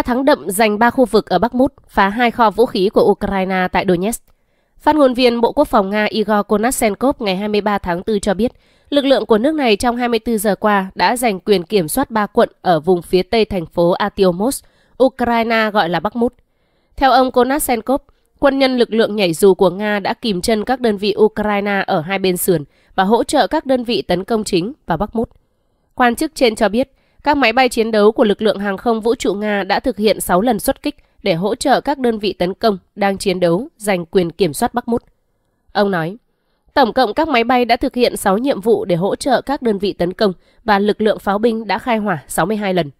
Nga thắng đậm giành 3 khu vực ở Bắc Mút phá hai kho vũ khí của Ukraine tại Donetsk. Phát ngôn viên Bộ Quốc phòng Nga Igor Konashenkov ngày 23 tháng 4 cho biết, lực lượng của nước này trong 24 giờ qua đã giành quyền kiểm soát 3 quận ở vùng phía tây thành phố Atiomos, Ukraine gọi là Bắc Mút. Theo ông Konashenkov, quân nhân lực lượng nhảy dù của Nga đã kìm chân các đơn vị Ukraine ở hai bên sườn và hỗ trợ các đơn vị tấn công chính vào Bắc Mút. Quan chức trên cho biết, các máy bay chiến đấu của lực lượng hàng không vũ trụ Nga đã thực hiện 6 lần xuất kích để hỗ trợ các đơn vị tấn công đang chiến đấu giành quyền kiểm soát Bắc Mút. Ông nói, tổng cộng các máy bay đã thực hiện 6 nhiệm vụ để hỗ trợ các đơn vị tấn công và lực lượng pháo binh đã khai hỏa 62 lần.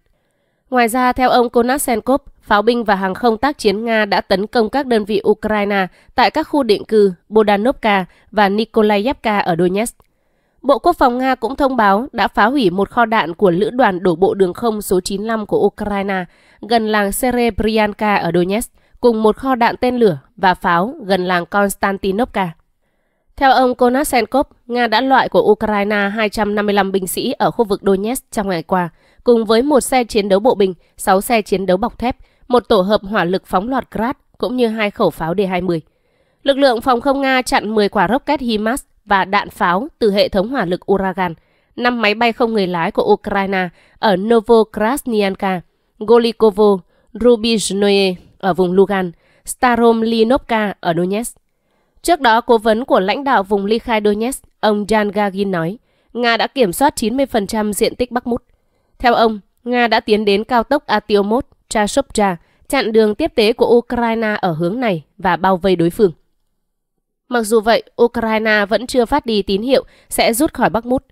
Ngoài ra, theo ông Konashenkov, pháo binh và hàng không tác chiến Nga đã tấn công các đơn vị Ukraine tại các khu định cư Bodanovka và Nikolayevka ở Donetsk. Bộ Quốc phòng Nga cũng thông báo đã phá hủy một kho đạn của lữ đoàn đổ bộ đường không số 95 của Ukraine gần làng Serebryanka ở Donetsk, cùng một kho đạn tên lửa và pháo gần làng Konstantinovka. Theo ông Konasenkov, Nga đã loại của Ukraine 255 binh sĩ ở khu vực Donetsk trong ngày qua, cùng với một xe chiến đấu bộ binh, 6 xe chiến đấu bọc thép, một tổ hợp hỏa lực phóng loạt Grad cũng như hai khẩu pháo D-20. Lực lượng phòng không Nga chặn 10 quả rocket HIMARS và đạn pháo từ hệ thống hỏa lực Uragan, 5 máy bay không người lái của Ukraine ở Novokrasnianka, Golikovo, Rubizhnoye ở vùng Lugan, Starom ở Donetsk. Trước đó, cố vấn của lãnh đạo vùng ly khai Donetsk, ông Jan Gagin nói, Nga đã kiểm soát 90% diện tích Bắc Mút. Theo ông, Nga đã tiến đến cao tốc Atiomot, Chashopcha, chặn đường tiếp tế của Ukraine ở hướng này và bao vây đối phương. Mặc dù vậy, Ukraine vẫn chưa phát đi tín hiệu sẽ rút khỏi Bắc Mút.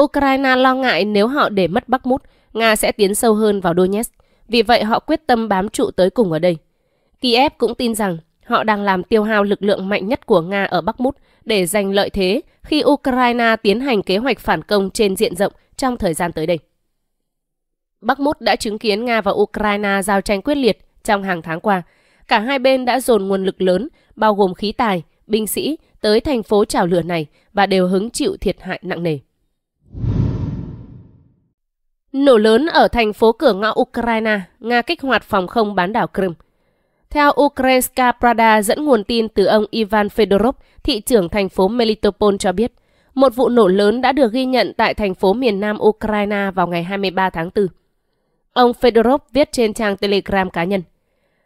Ukraine lo ngại nếu họ để mất Bắc Mút, Nga sẽ tiến sâu hơn vào Donetsk. Vì vậy họ quyết tâm bám trụ tới cùng ở đây. Kiev cũng tin rằng họ đang làm tiêu hao lực lượng mạnh nhất của Nga ở Bắc Mút để giành lợi thế khi Ukraine tiến hành kế hoạch phản công trên diện rộng trong thời gian tới đây. Bắc Mút đã chứng kiến Nga và Ukraine giao tranh quyết liệt trong hàng tháng qua. Cả hai bên đã dồn nguồn lực lớn, bao gồm khí tài, binh sĩ tới thành phố trào lửa này và đều hứng chịu thiệt hại nặng nề. Nổ lớn ở thành phố cửa ngõ Ukraine, Nga kích hoạt phòng không bán đảo Crimea. Theo Ukrainska Prada dẫn nguồn tin từ ông Ivan Fedorov, thị trưởng thành phố Melitopol cho biết, một vụ nổ lớn đã được ghi nhận tại thành phố miền nam Ukraine vào ngày 23 tháng 4. Ông Fedorov viết trên trang Telegram cá nhân.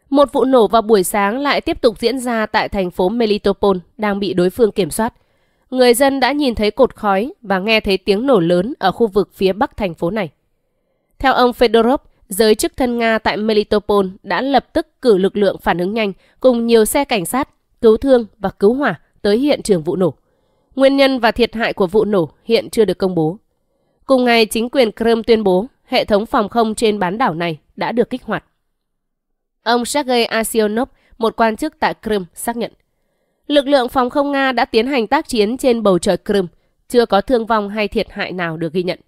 Một vụ nổ vào buổi sáng lại tiếp tục diễn ra tại thành phố Melitopol đang bị đối phương kiểm soát. Người dân đã nhìn thấy cột khói và nghe thấy tiếng nổ lớn ở khu vực phía bắc thành phố này. Theo ông Fedorov, giới chức thân Nga tại Melitopol đã lập tức cử lực lượng phản ứng nhanh cùng nhiều xe cảnh sát, cứu thương và cứu hỏa tới hiện trường vụ nổ. Nguyên nhân và thiệt hại của vụ nổ hiện chưa được công bố. Cùng ngày, chính quyền Crimea tuyên bố hệ thống phòng không trên bán đảo này đã được kích hoạt. Ông Sergei Asionov, một quan chức tại Crimea, xác nhận. Lực lượng phòng không Nga đã tiến hành tác chiến trên bầu trời Crimea, chưa có thương vong hay thiệt hại nào được ghi nhận.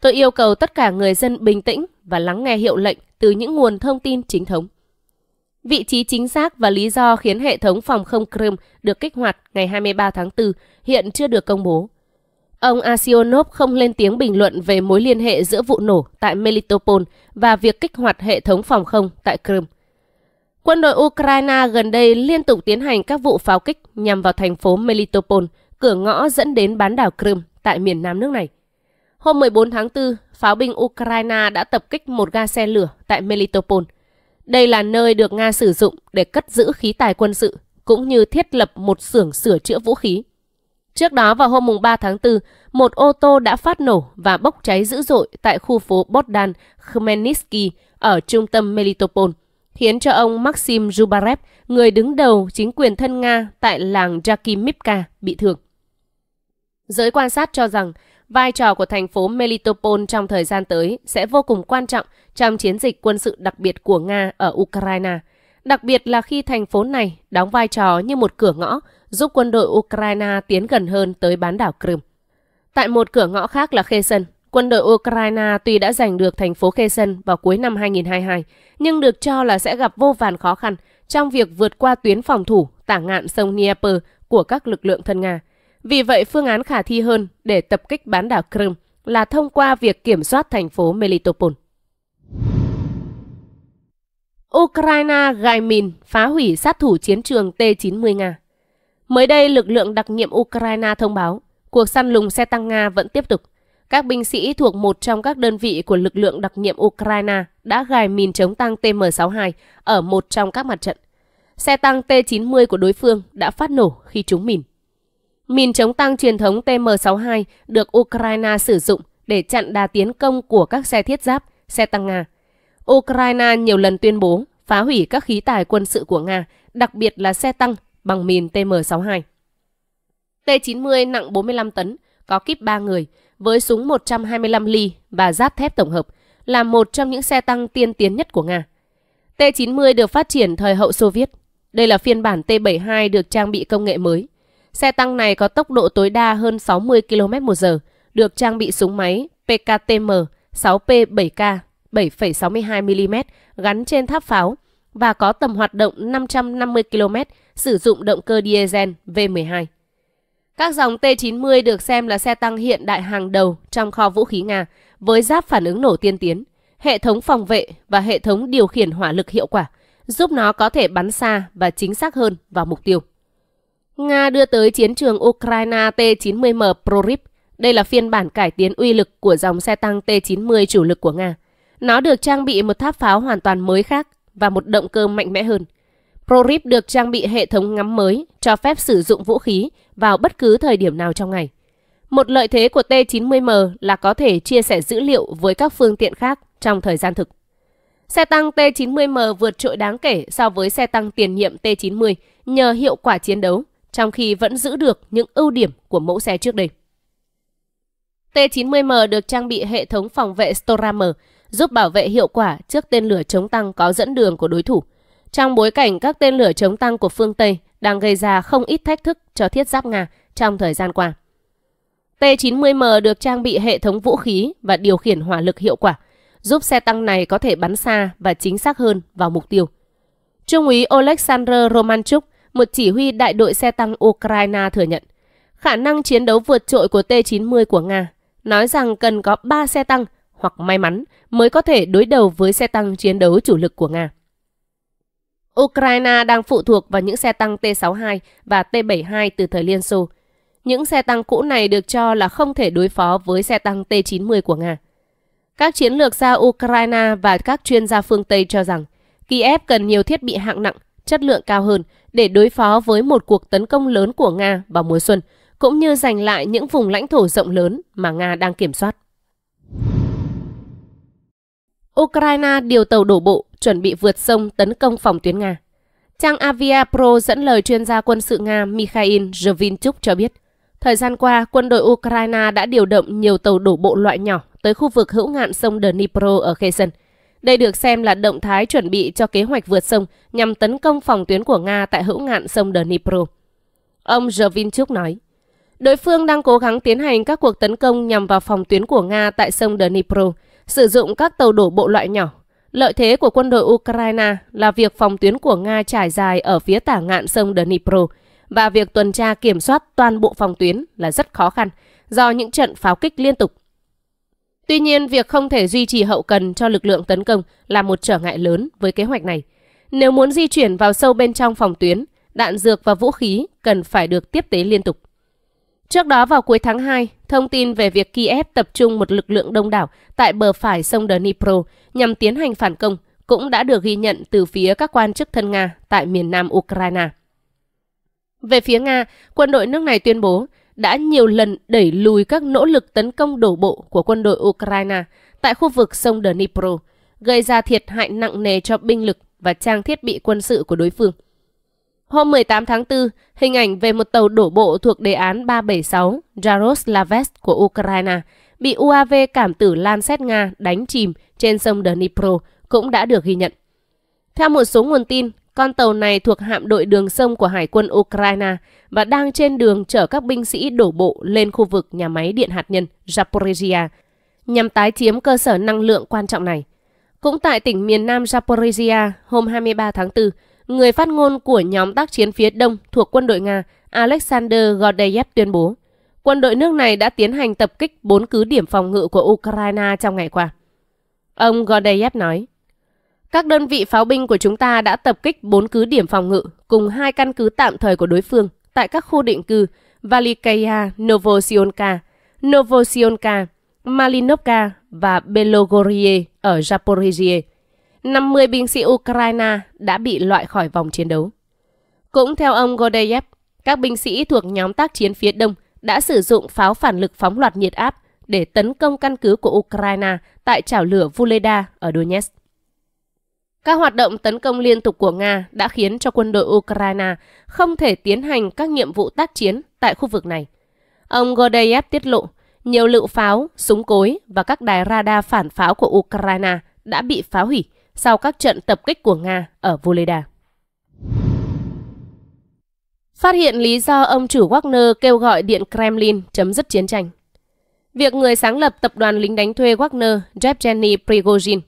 Tôi yêu cầu tất cả người dân bình tĩnh và lắng nghe hiệu lệnh từ những nguồn thông tin chính thống. Vị trí chính xác và lý do khiến hệ thống phòng không Crimea được kích hoạt ngày 23 tháng 4 hiện chưa được công bố. Ông Asionov không lên tiếng bình luận về mối liên hệ giữa vụ nổ tại Melitopol và việc kích hoạt hệ thống phòng không tại Crimea. Quân đội Ukraine gần đây liên tục tiến hành các vụ pháo kích nhằm vào thành phố Melitopol, cửa ngõ dẫn đến bán đảo Crimea tại miền nam nước này. Hôm 14 tháng 4, pháo binh Ukraine đã tập kích một ga xe lửa tại Melitopol. Đây là nơi được Nga sử dụng để cất giữ khí tài quân sự, cũng như thiết lập một xưởng sửa chữa vũ khí. Trước đó vào hôm 3 tháng 4, một ô tô đã phát nổ và bốc cháy dữ dội tại khu phố Bogdan Khmelnytsky ở trung tâm Melitopol – khiến cho ông Maxim Zubarev, người đứng đầu chính quyền thân Nga tại làng Yakimivka, bị thương. Giới quan sát cho rằng vai trò của thành phố Melitopol trong thời gian tới sẽ vô cùng quan trọng trong chiến dịch quân sự đặc biệt của Nga ở Ukraine, đặc biệt là khi thành phố này đóng vai trò như một cửa ngõ giúp quân đội Ukraine tiến gần hơn tới bán đảo Crimea. Tại một cửa ngõ khác là Kherson, Quân đội Ukraine tuy đã giành được thành phố Kherson vào cuối năm 2022, nhưng được cho là sẽ gặp vô vàn khó khăn trong việc vượt qua tuyến phòng thủ tả ngạn sông Dnieper của các lực lượng thân Nga. Vì vậy, phương án khả thi hơn để tập kích bán đảo Crimea là thông qua việc kiểm soát thành phố Melitopol. Ukraine gài mìn phá hủy sát thủ chiến trường T-90 Nga Mới đây, lực lượng đặc nhiệm Ukraine thông báo cuộc săn lùng xe tăng Nga vẫn tiếp tục – các binh sĩ thuộc một trong các đơn vị của lực lượng đặc nhiệm Ukraine đã gài mìn chống tăng TM62 ở một trong các mặt trận. Xe tăng T-90 của đối phương đã phát nổ khi chúng mìn. Mìn chống tăng truyền thống TM62 được Ukraine sử dụng để chặn đà tiến công của các xe thiết giáp, xe tăng Nga. Ukraine nhiều lần tuyên bố phá hủy các khí tài quân sự của Nga, đặc biệt là xe tăng bằng mìn TM62. T-90 nặng 45 tấn, có kíp 3 người, với súng 125 ly và giáp thép tổng hợp là một trong những xe tăng tiên tiến nhất của Nga. T-90 được phát triển thời hậu Xô Viết. Đây là phiên bản T-72 được trang bị công nghệ mới. Xe tăng này có tốc độ tối đa hơn 60 km h được trang bị súng máy PKTM 6P7K 7,62mm gắn trên tháp pháo và có tầm hoạt động 550 km sử dụng động cơ diesel V12. Các dòng T-90 được xem là xe tăng hiện đại hàng đầu trong kho vũ khí Nga, với giáp phản ứng nổ tiên tiến, hệ thống phòng vệ và hệ thống điều khiển hỏa lực hiệu quả, giúp nó có thể bắn xa và chính xác hơn vào mục tiêu. Nga đưa tới chiến trường Ukraine T-90M Prorip. Đây là phiên bản cải tiến uy lực của dòng xe tăng T-90 chủ lực của Nga. Nó được trang bị một tháp pháo hoàn toàn mới khác và một động cơ mạnh mẽ hơn – ProRip được trang bị hệ thống ngắm mới cho phép sử dụng vũ khí vào bất cứ thời điểm nào trong ngày. Một lợi thế của T90M là có thể chia sẻ dữ liệu với các phương tiện khác trong thời gian thực. Xe tăng T90M vượt trội đáng kể so với xe tăng tiền nhiệm T90 nhờ hiệu quả chiến đấu, trong khi vẫn giữ được những ưu điểm của mẫu xe trước đây. T90M được trang bị hệ thống phòng vệ Storamer, giúp bảo vệ hiệu quả trước tên lửa chống tăng có dẫn đường của đối thủ – trong bối cảnh các tên lửa chống tăng của phương Tây đang gây ra không ít thách thức cho thiết giáp Nga trong thời gian qua. T-90M được trang bị hệ thống vũ khí và điều khiển hỏa lực hiệu quả, giúp xe tăng này có thể bắn xa và chính xác hơn vào mục tiêu. Trung úy Oleksandr Romanchuk, một chỉ huy đại đội xe tăng Ukraine thừa nhận, khả năng chiến đấu vượt trội của T-90 của Nga, nói rằng cần có 3 xe tăng hoặc may mắn mới có thể đối đầu với xe tăng chiến đấu chủ lực của Nga. Ukraine đang phụ thuộc vào những xe tăng T-62 và T-72 từ thời Liên Xô. Những xe tăng cũ này được cho là không thể đối phó với xe tăng T-90 của Nga. Các chiến lược gia Ukraine và các chuyên gia phương Tây cho rằng Kiev cần nhiều thiết bị hạng nặng, chất lượng cao hơn để đối phó với một cuộc tấn công lớn của Nga vào mùa xuân, cũng như giành lại những vùng lãnh thổ rộng lớn mà Nga đang kiểm soát. Ukraine điều tàu đổ bộ chuẩn bị vượt sông tấn công phòng tuyến Nga. Trang Avia Pro dẫn lời chuyên gia quân sự Nga Mikhail Zhvinchuk cho biết, thời gian qua quân đội Ukraine đã điều động nhiều tàu đổ bộ loại nhỏ tới khu vực hữu ngạn sông Dnipro ở Kherson. Đây được xem là động thái chuẩn bị cho kế hoạch vượt sông nhằm tấn công phòng tuyến của Nga tại hữu ngạn sông Dnipro. Ông Zhvinchuk nói, đối phương đang cố gắng tiến hành các cuộc tấn công nhằm vào phòng tuyến của Nga tại sông Dnipro, sử dụng các tàu đổ bộ loại nhỏ Lợi thế của quân đội Ukraine là việc phòng tuyến của Nga trải dài ở phía tả ngạn sông Dnipro và việc tuần tra kiểm soát toàn bộ phòng tuyến là rất khó khăn do những trận pháo kích liên tục. Tuy nhiên, việc không thể duy trì hậu cần cho lực lượng tấn công là một trở ngại lớn với kế hoạch này. Nếu muốn di chuyển vào sâu bên trong phòng tuyến, đạn dược và vũ khí cần phải được tiếp tế liên tục. Trước đó vào cuối tháng 2, thông tin về việc Kiev tập trung một lực lượng đông đảo tại bờ phải sông Dnipro nhằm tiến hành phản công cũng đã được ghi nhận từ phía các quan chức thân Nga tại miền nam Ukraine. Về phía Nga, quân đội nước này tuyên bố đã nhiều lần đẩy lùi các nỗ lực tấn công đổ bộ của quân đội Ukraine tại khu vực sông Dnipro, gây ra thiệt hại nặng nề cho binh lực và trang thiết bị quân sự của đối phương – Hôm 18 tháng 4, hình ảnh về một tàu đổ bộ thuộc đề án 376 Yaroslavets của Ukraine bị UAV cảm tử lan xét Nga đánh chìm trên sông Dnipro cũng đã được ghi nhận. Theo một số nguồn tin, con tàu này thuộc hạm đội đường sông của Hải quân Ukraine và đang trên đường chở các binh sĩ đổ bộ lên khu vực nhà máy điện hạt nhân Zaporizhia nhằm tái chiếm cơ sở năng lượng quan trọng này. Cũng tại tỉnh miền Nam Zaporizhia, hôm 23 tháng 4, người phát ngôn của nhóm tác chiến phía đông thuộc quân đội Nga Alexander Gordayev tuyên bố, quân đội nước này đã tiến hành tập kích bốn cứ điểm phòng ngự của Ukraine trong ngày qua. Ông Gordayev nói, các đơn vị pháo binh của chúng ta đã tập kích bốn cứ điểm phòng ngự cùng hai căn cứ tạm thời của đối phương tại các khu định cư Valikaya, Novosionka, Novosionka, Malinovka và Belogorie ở Zaporizhia. 50 binh sĩ Ukraine đã bị loại khỏi vòng chiến đấu. Cũng theo ông Godeyev, các binh sĩ thuộc nhóm tác chiến phía Đông đã sử dụng pháo phản lực phóng loạt nhiệt áp để tấn công căn cứ của Ukraine tại chảo lửa Vuleda ở Donetsk. Các hoạt động tấn công liên tục của Nga đã khiến cho quân đội Ukraine không thể tiến hành các nhiệm vụ tác chiến tại khu vực này. Ông Godeyev tiết lộ, nhiều lựu pháo, súng cối và các đài radar phản pháo của Ukraine đã bị phá hủy, sau các trận tập kích của Nga ở Voleda. Phát hiện lý do ông chủ Wagner kêu gọi Điện Kremlin chấm dứt chiến tranh. Việc người sáng lập tập đoàn lính đánh thuê Wagner, Yevgeny Prigozhin,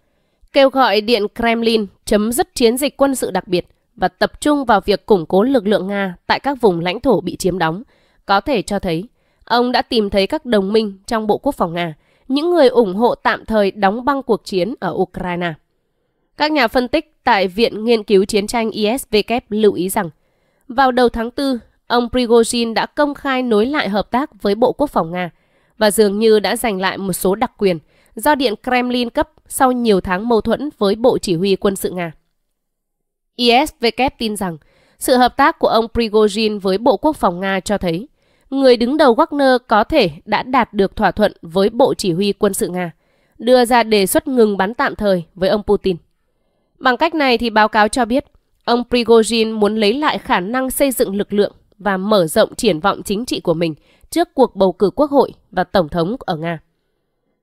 kêu gọi Điện Kremlin chấm dứt chiến dịch quân sự đặc biệt và tập trung vào việc củng cố lực lượng Nga tại các vùng lãnh thổ bị chiếm đóng, có thể cho thấy ông đã tìm thấy các đồng minh trong Bộ Quốc phòng Nga, những người ủng hộ tạm thời đóng băng cuộc chiến ở Ukraine. Các nhà phân tích tại Viện Nghiên cứu Chiến tranh ISVK lưu ý rằng, vào đầu tháng 4, ông Prigozhin đã công khai nối lại hợp tác với Bộ Quốc phòng Nga và dường như đã giành lại một số đặc quyền do Điện Kremlin cấp sau nhiều tháng mâu thuẫn với Bộ Chỉ huy quân sự Nga. ISVK tin rằng sự hợp tác của ông Prigozhin với Bộ Quốc phòng Nga cho thấy người đứng đầu Wagner có thể đã đạt được thỏa thuận với Bộ Chỉ huy quân sự Nga, đưa ra đề xuất ngừng bắn tạm thời với ông Putin. Bằng cách này thì báo cáo cho biết, ông Prigozhin muốn lấy lại khả năng xây dựng lực lượng và mở rộng triển vọng chính trị của mình trước cuộc bầu cử quốc hội và tổng thống ở Nga.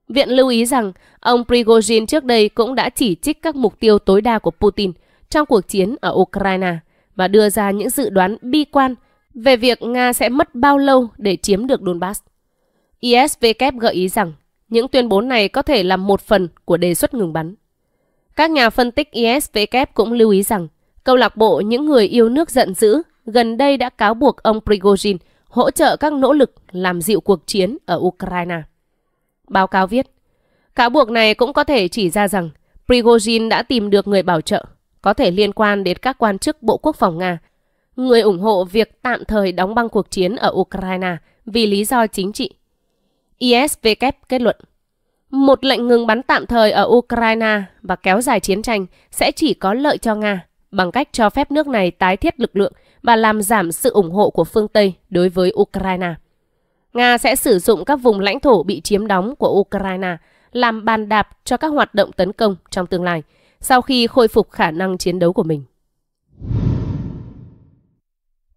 Viện lưu ý rằng ông Prigozhin trước đây cũng đã chỉ trích các mục tiêu tối đa của Putin trong cuộc chiến ở Ukraine và đưa ra những dự đoán bi quan về việc Nga sẽ mất bao lâu để chiếm được Donbass. ISVK gợi ý rằng những tuyên bố này có thể là một phần của đề xuất ngừng bắn. Các nhà phân tích ISW cũng lưu ý rằng câu lạc bộ những người yêu nước giận dữ gần đây đã cáo buộc ông Prigozhin hỗ trợ các nỗ lực làm dịu cuộc chiến ở Ukraine. Báo cáo viết, cáo buộc này cũng có thể chỉ ra rằng Prigozhin đã tìm được người bảo trợ, có thể liên quan đến các quan chức Bộ Quốc phòng Nga, người ủng hộ việc tạm thời đóng băng cuộc chiến ở Ukraine vì lý do chính trị. ISW kết luận, một lệnh ngừng bắn tạm thời ở Ukraine và kéo dài chiến tranh sẽ chỉ có lợi cho Nga bằng cách cho phép nước này tái thiết lực lượng và làm giảm sự ủng hộ của phương Tây đối với Ukraine. Nga sẽ sử dụng các vùng lãnh thổ bị chiếm đóng của Ukraine làm bàn đạp cho các hoạt động tấn công trong tương lai sau khi khôi phục khả năng chiến đấu của mình.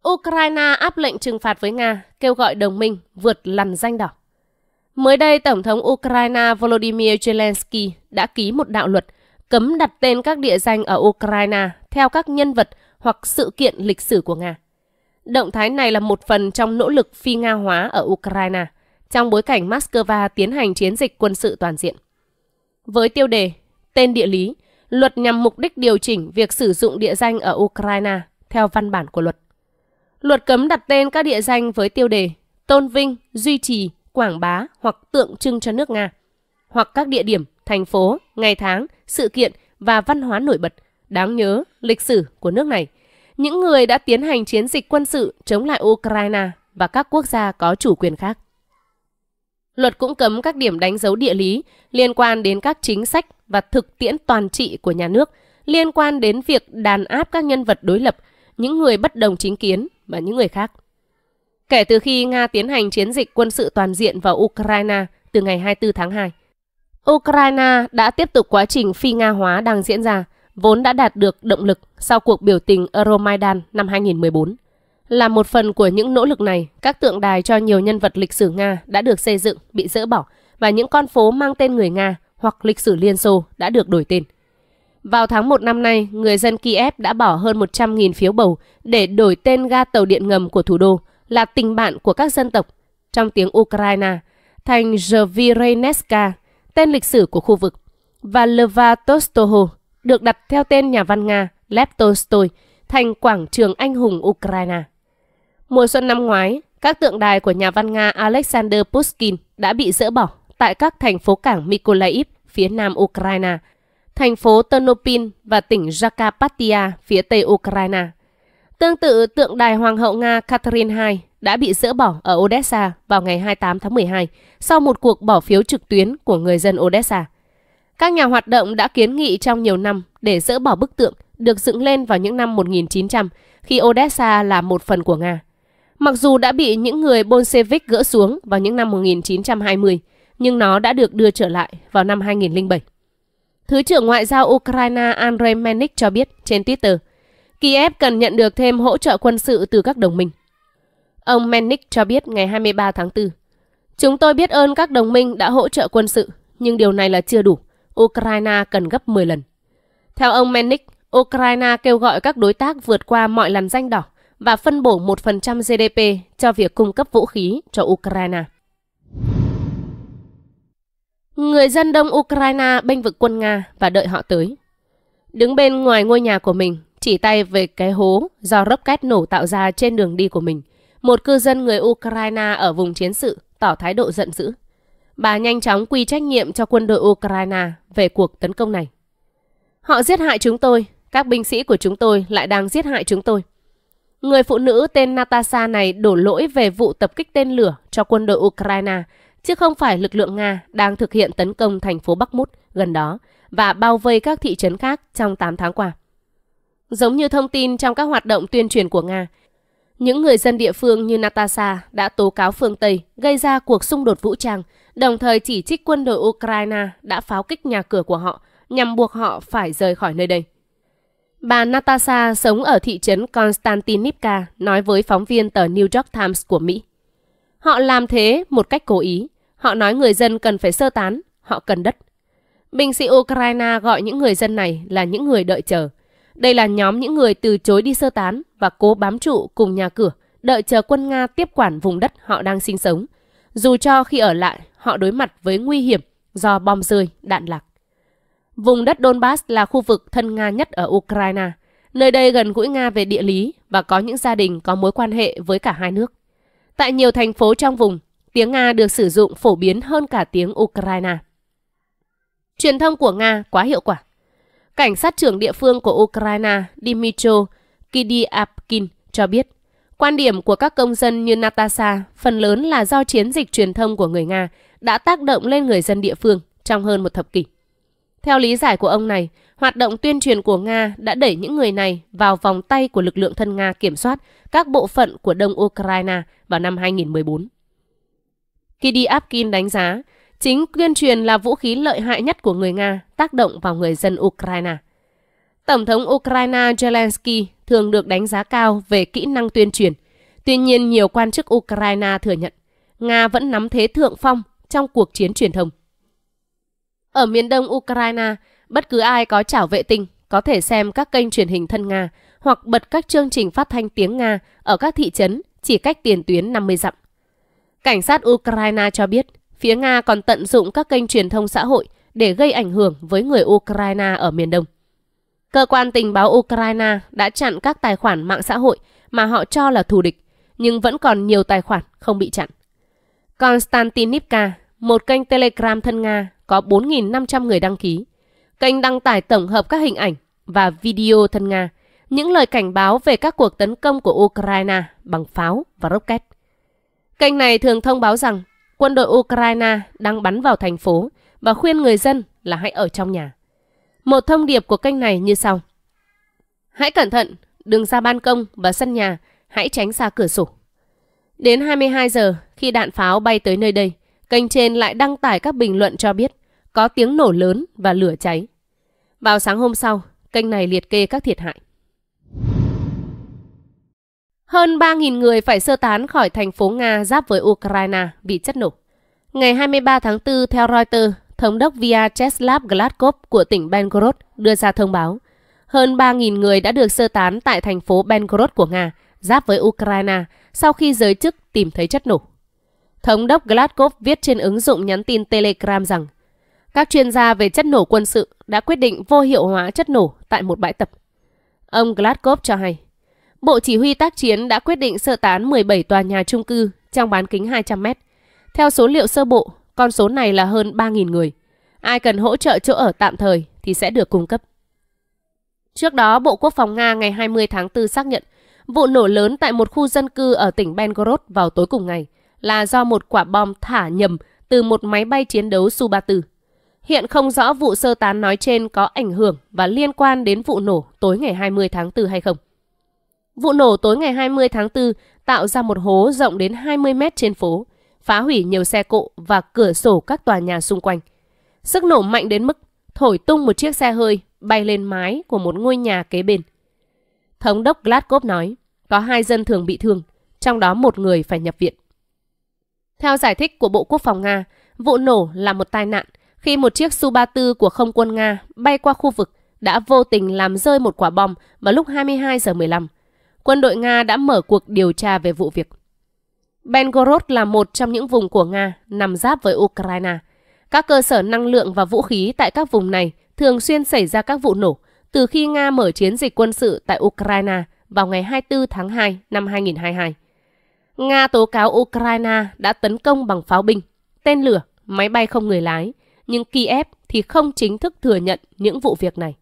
Ukraine áp lệnh trừng phạt với Nga, kêu gọi đồng minh vượt lằn danh đỏ. Mới đây, Tổng thống Ukraine Volodymyr Zelensky đã ký một đạo luật cấm đặt tên các địa danh ở Ukraine theo các nhân vật hoặc sự kiện lịch sử của Nga. Động thái này là một phần trong nỗ lực phi Nga hóa ở Ukraine trong bối cảnh Moscow tiến hành chiến dịch quân sự toàn diện. Với tiêu đề Tên địa lý, luật nhằm mục đích điều chỉnh việc sử dụng địa danh ở Ukraine theo văn bản của luật. Luật cấm đặt tên các địa danh với tiêu đề tôn vinh, duy trì quảng bá hoặc tượng trưng cho nước Nga, hoặc các địa điểm, thành phố, ngày tháng, sự kiện và văn hóa nổi bật, đáng nhớ, lịch sử của nước này. Những người đã tiến hành chiến dịch quân sự chống lại Ukraine và các quốc gia có chủ quyền khác. Luật cũng cấm các điểm đánh dấu địa lý liên quan đến các chính sách và thực tiễn toàn trị của nhà nước, liên quan đến việc đàn áp các nhân vật đối lập, những người bất đồng chính kiến và những người khác kể từ khi Nga tiến hành chiến dịch quân sự toàn diện vào Ukraine từ ngày 24 tháng 2. Ukraine đã tiếp tục quá trình phi Nga hóa đang diễn ra, vốn đã đạt được động lực sau cuộc biểu tình Euromaidan năm 2014. Là một phần của những nỗ lực này, các tượng đài cho nhiều nhân vật lịch sử Nga đã được xây dựng, bị dỡ bỏ và những con phố mang tên người Nga hoặc lịch sử Liên Xô đã được đổi tên. Vào tháng 1 năm nay, người dân Kiev đã bỏ hơn 100.000 phiếu bầu để đổi tên ga tàu điện ngầm của thủ đô là tình bạn của các dân tộc, trong tiếng Ukraine, thành Zvireneska, tên lịch sử của khu vực, và Lva Tostoho, được đặt theo tên nhà văn Nga Lev Tolstoy, thành quảng trường anh hùng Ukraine. Mùa xuân năm ngoái, các tượng đài của nhà văn Nga Alexander Pushkin đã bị dỡ bỏ tại các thành phố cảng Mykolaiv phía nam Ukraine, thành phố Ternopil và tỉnh Jakarta phía tây Ukraine. Tương tự, tượng đài Hoàng hậu Nga Catherine II đã bị dỡ bỏ ở Odessa vào ngày 28 tháng 12 sau một cuộc bỏ phiếu trực tuyến của người dân Odessa. Các nhà hoạt động đã kiến nghị trong nhiều năm để dỡ bỏ bức tượng được dựng lên vào những năm 1900 khi Odessa là một phần của Nga. Mặc dù đã bị những người Bolshevik gỡ xuống vào những năm 1920, nhưng nó đã được đưa trở lại vào năm 2007. Thứ trưởng Ngoại giao Ukraine Andrei Menik cho biết trên Twitter – Kiev cần nhận được thêm hỗ trợ quân sự từ các đồng minh. Ông Mennick cho biết ngày 23 tháng 4. Chúng tôi biết ơn các đồng minh đã hỗ trợ quân sự, nhưng điều này là chưa đủ. Ukraine cần gấp 10 lần. Theo ông Mennick, Ukraine kêu gọi các đối tác vượt qua mọi làn danh đỏ và phân bổ 1% GDP cho việc cung cấp vũ khí cho Ukraine. Người dân đông Ukraine bênh vực quân Nga và đợi họ tới. Đứng bên ngoài ngôi nhà của mình, chỉ tay về cái hố do rocket nổ tạo ra trên đường đi của mình. Một cư dân người Ukraine ở vùng chiến sự tỏ thái độ giận dữ. Bà nhanh chóng quy trách nhiệm cho quân đội Ukraine về cuộc tấn công này. Họ giết hại chúng tôi, các binh sĩ của chúng tôi lại đang giết hại chúng tôi. Người phụ nữ tên Natasha này đổ lỗi về vụ tập kích tên lửa cho quân đội Ukraine, chứ không phải lực lượng Nga đang thực hiện tấn công thành phố Bắc Mút gần đó và bao vây các thị trấn khác trong 8 tháng qua. Giống như thông tin trong các hoạt động tuyên truyền của Nga, những người dân địa phương như Natasha đã tố cáo phương Tây gây ra cuộc xung đột vũ trang, đồng thời chỉ trích quân đội Ukraine đã pháo kích nhà cửa của họ nhằm buộc họ phải rời khỏi nơi đây. Bà Natasha sống ở thị trấn Konstantinivka nói với phóng viên tờ New York Times của Mỹ. Họ làm thế một cách cố ý. Họ nói người dân cần phải sơ tán, họ cần đất. Binh sĩ Ukraine gọi những người dân này là những người đợi chờ – đây là nhóm những người từ chối đi sơ tán và cố bám trụ cùng nhà cửa, đợi chờ quân Nga tiếp quản vùng đất họ đang sinh sống. Dù cho khi ở lại, họ đối mặt với nguy hiểm do bom rơi, đạn lạc. Vùng đất Donbass là khu vực thân Nga nhất ở Ukraine. Nơi đây gần gũi Nga về địa lý và có những gia đình có mối quan hệ với cả hai nước. Tại nhiều thành phố trong vùng, tiếng Nga được sử dụng phổ biến hơn cả tiếng Ukraine. Truyền thông của Nga quá hiệu quả. Cảnh sát trưởng địa phương của Ukraine Dmitro Kidiapkin cho biết, quan điểm của các công dân như Natasha phần lớn là do chiến dịch truyền thông của người Nga đã tác động lên người dân địa phương trong hơn một thập kỷ. Theo lý giải của ông này, hoạt động tuyên truyền của Nga đã đẩy những người này vào vòng tay của lực lượng thân Nga kiểm soát các bộ phận của Đông Ukraine vào năm 2014. Kidiapkin đánh giá, Chính tuyên truyền là vũ khí lợi hại nhất của người Nga tác động vào người dân Ukraine. Tổng thống Ukraine Zelensky thường được đánh giá cao về kỹ năng tuyên truyền. Tuy nhiên, nhiều quan chức Ukraine thừa nhận Nga vẫn nắm thế thượng phong trong cuộc chiến truyền thông. Ở miền đông Ukraine, bất cứ ai có chảo vệ tinh có thể xem các kênh truyền hình thân Nga hoặc bật các chương trình phát thanh tiếng Nga ở các thị trấn chỉ cách tiền tuyến 50 dặm. Cảnh sát Ukraine cho biết Phía Nga còn tận dụng các kênh truyền thông xã hội để gây ảnh hưởng với người Ukraine ở miền Đông. Cơ quan tình báo Ukraine đã chặn các tài khoản mạng xã hội mà họ cho là thù địch, nhưng vẫn còn nhiều tài khoản không bị chặn. Konstantinivka, một kênh Telegram thân Nga có 4.500 người đăng ký. Kênh đăng tải tổng hợp các hình ảnh và video thân Nga, những lời cảnh báo về các cuộc tấn công của Ukraine bằng pháo và rocket. Kênh này thường thông báo rằng quân đội Ukraine đang bắn vào thành phố và khuyên người dân là hãy ở trong nhà. Một thông điệp của kênh này như sau. Hãy cẩn thận, đừng ra ban công và sân nhà, hãy tránh xa cửa sổ. Đến 22 giờ, khi đạn pháo bay tới nơi đây, kênh trên lại đăng tải các bình luận cho biết có tiếng nổ lớn và lửa cháy. Vào sáng hôm sau, kênh này liệt kê các thiệt hại. Hơn 3.000 người phải sơ tán khỏi thành phố Nga giáp với Ukraine vì chất nổ. Ngày 23 tháng 4, theo Reuters, Thống đốc Vyacheslav Gladkov của tỉnh Belgorod đưa ra thông báo. Hơn 3.000 người đã được sơ tán tại thành phố Belgorod của Nga, giáp với Ukraine, sau khi giới chức tìm thấy chất nổ. Thống đốc Gladkov viết trên ứng dụng nhắn tin Telegram rằng các chuyên gia về chất nổ quân sự đã quyết định vô hiệu hóa chất nổ tại một bãi tập. Ông Gladkov cho hay, Bộ Chỉ huy tác chiến đã quyết định sơ tán 17 tòa nhà trung cư trong bán kính 200 mét. Theo số liệu sơ bộ, con số này là hơn 3.000 người. Ai cần hỗ trợ chỗ ở tạm thời thì sẽ được cung cấp. Trước đó, Bộ Quốc phòng Nga ngày 20 tháng 4 xác nhận vụ nổ lớn tại một khu dân cư ở tỉnh Belgorod vào tối cùng ngày là do một quả bom thả nhầm từ một máy bay chiến đấu Su-34. Hiện không rõ vụ sơ tán nói trên có ảnh hưởng và liên quan đến vụ nổ tối ngày 20 tháng 4 hay không. Vụ nổ tối ngày 20 tháng 4 tạo ra một hố rộng đến 20 mét trên phố, phá hủy nhiều xe cộ và cửa sổ các tòa nhà xung quanh. Sức nổ mạnh đến mức thổi tung một chiếc xe hơi bay lên mái của một ngôi nhà kế bên. Thống đốc Gladkov nói, có hai dân thường bị thương, trong đó một người phải nhập viện. Theo giải thích của Bộ Quốc phòng Nga, vụ nổ là một tai nạn khi một chiếc Su-34 của không quân Nga bay qua khu vực đã vô tình làm rơi một quả bom vào lúc 22 giờ 15 quân đội Nga đã mở cuộc điều tra về vụ việc. Belgorod là một trong những vùng của Nga nằm giáp với Ukraine. Các cơ sở năng lượng và vũ khí tại các vùng này thường xuyên xảy ra các vụ nổ từ khi Nga mở chiến dịch quân sự tại Ukraine vào ngày 24 tháng 2 năm 2022. Nga tố cáo Ukraine đã tấn công bằng pháo binh, tên lửa, máy bay không người lái, nhưng Kiev thì không chính thức thừa nhận những vụ việc này.